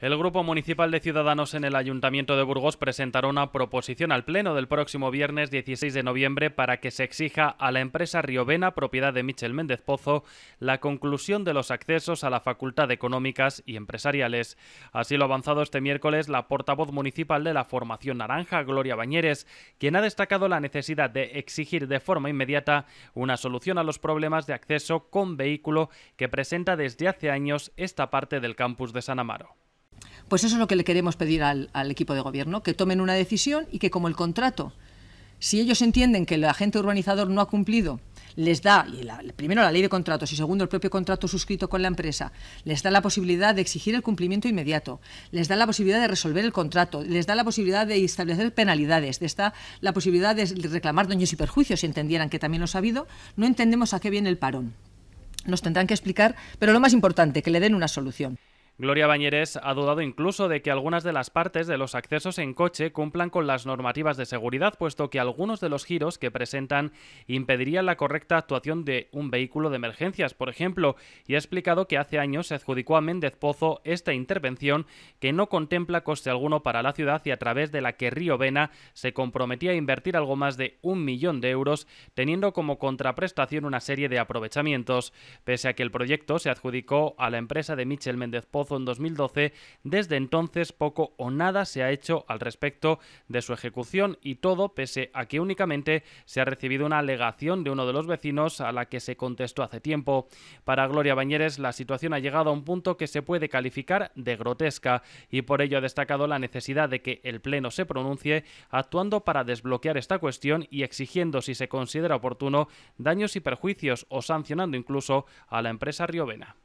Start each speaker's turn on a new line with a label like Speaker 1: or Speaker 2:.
Speaker 1: El Grupo Municipal de Ciudadanos en el Ayuntamiento de Burgos presentará una proposición al Pleno del próximo viernes 16 de noviembre para que se exija a la empresa Riovena, propiedad de Michel Méndez Pozo, la conclusión de los accesos a la Facultad de Económicas y Empresariales. Así lo ha avanzado este miércoles la portavoz municipal de la Formación Naranja, Gloria Bañeres, quien ha destacado la necesidad de exigir de forma inmediata una solución a los problemas de acceso con vehículo que presenta desde hace años esta parte del campus de San
Speaker 2: Amaro. Pues eso es lo que le queremos pedir al, equipo de gobierno, que tomen una decisión y que como el contrato, si ellos entienden que el agente urbanizador no ha cumplido les da, primero la ley de contratos y segundo el propio contrato suscrito con la empresa, les da la posibilidad de exigir el cumplimiento inmediato, les da la posibilidad de resolver el contrato, les da la posibilidad de establecer penalidades, les da la posibilidad de reclamar daños y perjuicios, si entendieran que también lo ha habido, no entendemos a qué viene el parón. Nos tendrán que explicar, pero lo más importante, que le den una solución.
Speaker 1: Gloria Bañeres ha dudado incluso de que algunas de las partes de los accesos en coche cumplan con las normativas de seguridad, puesto que algunos de los giros que presentan impedirían la correcta actuación de un vehículo de emergencias, por ejemplo, y ha explicado que hace años se adjudicó a Méndez Pozo esta intervención que no contempla coste alguno para la ciudad y a través de la que Río Vena se comprometía a invertir algo más de un millón de euros, teniendo como contraprestación una serie de aprovechamientos, pese a que el proyecto se adjudicó a la empresa de Michel Méndez Pozo en 2012, desde entonces poco o nada se ha hecho al respecto de su ejecución y todo pese a que únicamente se ha recibido una alegación de uno de los vecinos a la que se contestó hace tiempo. Para Gloria Bañeres, la situación ha llegado a un punto que se puede calificar de grotesca y por ello ha destacado la necesidad de que el Pleno se pronuncie actuando para desbloquear esta cuestión y exigiendo, si se considera oportuno, daños y perjuicios o sancionando incluso a la empresa Riovena.